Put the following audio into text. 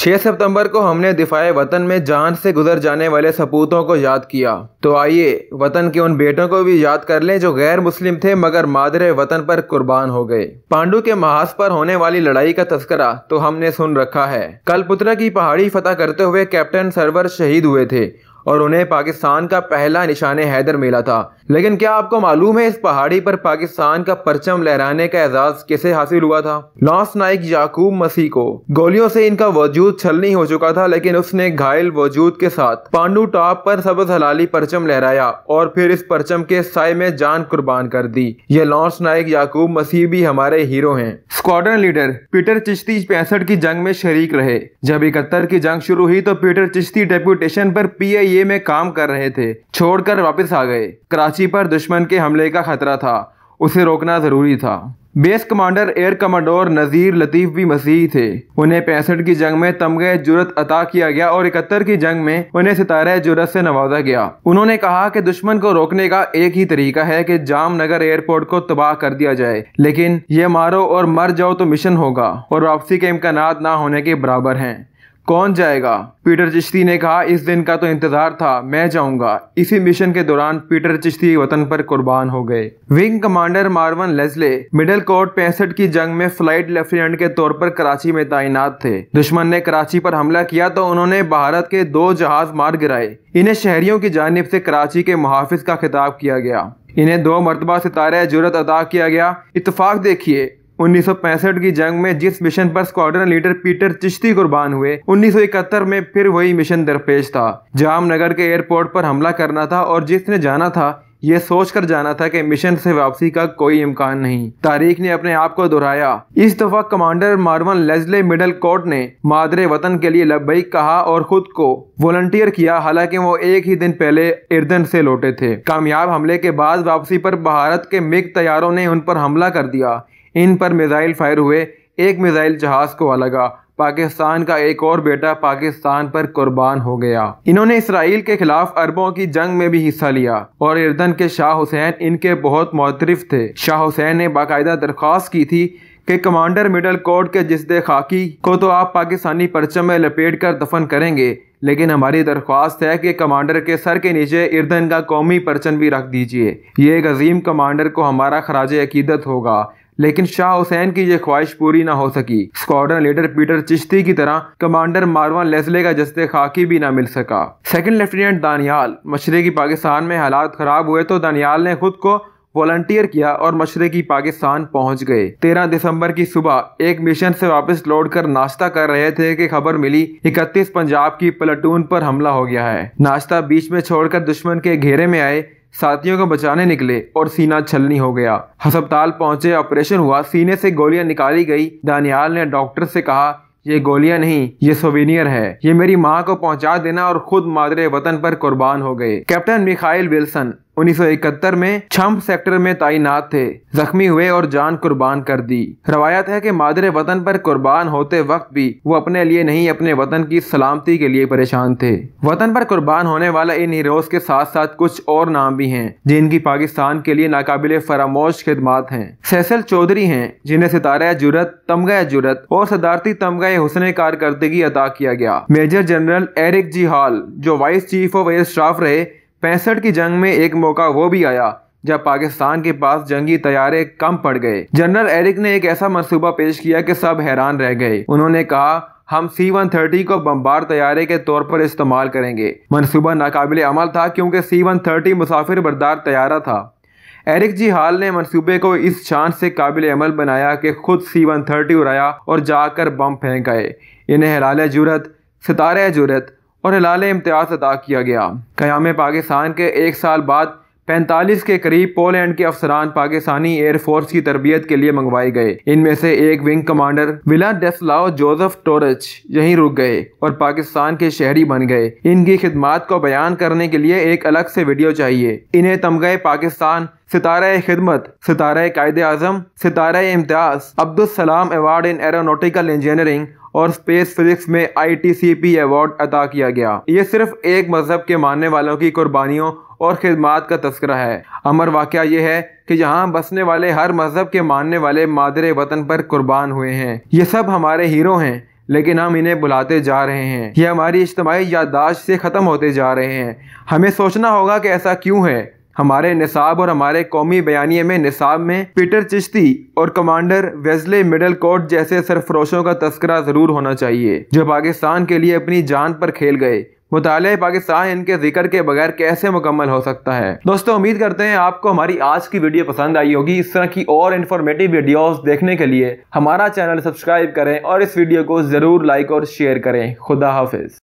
6 सितंबर को हमने दिफाए वतन में जान से गुजर जाने वाले सपूतों को याद किया तो आइए वतन के उन बेटों को भी याद कर लें जो गैर मुस्लिम थे मगर मादरे वतन पर कुर्बान हो गए पांडु के महाज पर होने वाली लड़ाई का तस्करा तो हमने सुन रखा है कलपुत्रा की पहाड़ी फतह करते हुए कैप्टन सरवर शहीद हुए थे और उन्हें पाकिस्तान का पहला निशान हैदर मिला था लेकिन क्या आपको मालूम है इस पहाड़ी पर पाकिस्तान का परचम लहराने का एजाज कैसे हासिल हुआ था लॉस नाइक याकूब मसीह को गोलियों से इनका वजूद छलनी हो चुका था लेकिन उसने घायल वजूद के साथ पांडू टॉप पर सबज हलाली परचम लहराया और फिर इस परचम के साय में जान कुर्बान कर दी ये लॉन्स नाइक याकूब मसीह भी हमारे हीरो हैं स्क्वाड्रन लीडर पीटर चिश्ती पैंसठ की जंग में शरीक रहे जब इकहत्तर की जंग शुरू हुई तो पीटर चिश्ती डेपुटेशन पर पी ये में काम कर रहे थे छोड़कर वापस आ गए कराची पर दुश्मन के हमले का खतरा था उसे रोकना ज़रूरी था base commander air commodore Nazir Latif भी मसीह थे उन्हें पैंसठ की जंग में तमगे जुरत अता किया गया और इकहत्तर की जंग में उन्हें सितारे जुरत से नवाजा गया उन्होंने कहा कि दुश्मन को रोकने का एक ही तरीका है कि जामनगर एयरपोर्ट को तबाह कर दिया जाए लेकिन ये मारो और मर जाओ तो मिशन होगा और वापसी के इम्कान ना होने के बराबर हैं कौन जाएगा पीटर चिश्ती ने कहा इस दिन का तो इंतजार था मैं जाऊंगा इसी मिशन के दौरान पीटर चिश्ती वतन पर कुर्बान हो गए wing commander Mervyn Leslie Middlecoat पैंसठ की जंग में फ्लाइट लेफ्टिनेंट के तौर पर कराची में तैनात थे दुश्मन ने कराची पर हमला किया तो उन्होंने भारत के दो जहाज मार गिराए इन्हें शहरियों की जानब से कराची के मुहाफिज का खिताब किया गया इन्हें दो मरतबा सितारे जरूरत अदा किया गया इतफाक देखिए उन्नीस की जंग में जिस मिशन पर स्क्वाड्रन लीडर पीटर चिश्ती कुर्बान हुए 1971 में फिर वही मिशन दरपेश था जामनगर के एयरपोर्ट पर हमला करना था और जिसने जाना था ये सोच कर जाना था कि मिशन से वापसी का कोई इम्कान नहीं तारीख ने अपने आप को दोहराया इस दफा commander Mervyn Leslie Middlecoat ने मादरे वतन के लिए लबई कहा और खुद को वॉलंटियर किया हालांकि वो एक ही दिन पहले इर्दन से लौटे थे कामयाब हमले के बाद वापसी पर भारत के मिग तैयारों ने उन पर हमला कर दिया इन पर मिज़ाइल फायर हुए एक मिज़ाइल जहाज़ को लगा पाकिस्तान का एक और बेटा पाकिस्तान पर कुर्बान हो गया इन्होंने इसराइल के खिलाफ अरबों की जंग में भी हिस्सा लिया और इर्दन के शाह हुसैन इनके बहुत मोतरफ थे शाह हुसैन ने बाकायदा दरख्वास्त की थी कि कमांडर मिडल कोर्ट के जिसद खाकी को तो आप पाकिस्तानी परचम में लपेट कर दफन करेंगे लेकिन हमारी दरख्वास्त है कि कमांडर के सर के नीचे इर्दन का कौमी परचम भी रख दीजिए ये एक अजीम कमांडर को हमारा खराज अकीदत होगा लेकिन शाह हुसैन की ये ख्वाहिश पूरी ना हो सकी स्क्वाडन लीडर पीटर चिश्ती की तरह कमांडर मारवान लेसले का जस्ते खाकी भी ना मिल सका सेकंड लेफ्टिनेंट दानियाल मशरकी पाकिस्तान में हालात खराब हुए तो दानियाल ने खुद को वॉलंटियर किया और मशरकी पाकिस्तान पहुंच गए तेरह दिसंबर की सुबह एक मिशन से वापस लौटकर नाश्ता कर रहे थे कि खबर मिली 31 पंजाब की प्लाटून पर हमला हो गया है नाश्ता बीच में छोड़कर दुश्मन के घेरे में आए साथियों को बचाने निकले और सीना छलनी हो गया अस्पताल पहुंचे ऑपरेशन हुआ सीने से गोलियां निकाली गई दानियाल ने डॉक्टर से कहा ये गोलियां नहीं ये सोवेनियर है ये मेरी माँ को पहुंचा देना और खुद मादरे वतन पर कुर्बान हो गए कैप्टन मिखाइल विल्सन 1971 में छम्प सेक्टर में तैनात थे जख्मी हुए और जान कुर्बान कर दी रवायत है कि मादर वतन पर कुर्बान होते वक्त भी वो अपने लिए नहीं अपने वतन की सलामती के लिए परेशान थे वतन पर कुर्बान होने वाला इन हीरोज के साथ साथ कुछ और नाम भी हैं जिनकी पाकिस्तान के लिए नाकबिल फरामोश खदमात हैं सैसल चौधरी हैं जिन्हें सितारा जुरत तमगा जुरत और सदारती तमगा हुसन कारकर्दगी अदा किया गया major general Eric G Hall जो vice chief of air staff रहे पैंसठ की जंग में एक मौका वो भी आया जब पाकिस्तान के पास जंगी तैयारे कम पड़ गए जनरल एरिक ने एक ऐसा मनसूबा पेश किया कि सब हैरान रह गए उन्होंने कहा हम सी वन थर्टी को बम्बार तैयारे के तौर पर इस्तेमाल करेंगे मनसूबा नाकाबिल अमल था क्योंकि सी वन थर्टी मुसाफिर बरदार तैयारा था एरिक जी हाल ने मनसूबे को इस शान से काबिल अमल बनाया कि खुद सी वन थर्टी उड़ाया और जाकर बम फेंक गए इन्हें हलाल जुरत सितारे जुरत और हिलाल इम्तियाज़ अदा किया गया क्याम पाकिस्तान के एक साल बाद पैंतालीस के करीब पोलैंड के अफसरान पाकिस्तानी एयरफोर्स की तरबियत के लिए मंगवाए गए इनमें से एक wing commander Wladyslaw Jozef Turowicz यहीं रुक गए और पाकिस्तान के शहरी बन गए इनकी खिदमात को बयान करने के लिए एक अलग से वीडियो चाहिए इन्हें तमगे पाकिस्तान सितारा खिदमत सितारा कायद अजम सितारा इम्तियाज Abdus Salam award in aeronautical engineering और स्पेस फिजिक्स में आईटीसीपी अवार्ड अदा किया गया ये सिर्फ एक मजहब के मानने वालों की कुर्बानियों और खिदमत का तस्करा है अमर वाक़ यह है कि यहाँ बसने वाले हर मजहब के मानने वाले मादर वतन पर कुर्बान हुए हैं ये सब हमारे हीरो हैं लेकिन हम इन्हें बुलाते जा रहे हैं ये हमारी इज्तमाही याददाश्त से ख़त्म होते जा रहे हैं हमें सोचना होगा कि ऐसा क्यों है हमारे निसाब और हमारे कौमी बयानी में निसाब में पीटर चिश्ती और कमांडर वेजले मिडल कोर्ट जैसे सरफरोशों का तस्करा ज़रूर होना चाहिए जो पाकिस्तान के लिए अपनी जान पर खेल गए मुताल पाकिस्तान इनके जिक्र के बगैर कैसे मुकम्मल हो सकता है दोस्तों उम्मीद करते हैं आपको हमारी आज की वीडियो पसंद आई होगी इस तरह की और इन्फॉर्मेटिव वीडियोस देखने के लिए हमारा चैनल सब्सक्राइब करें और इस वीडियो को ज़रूर लाइक और शेयर करें खुदा हाफिज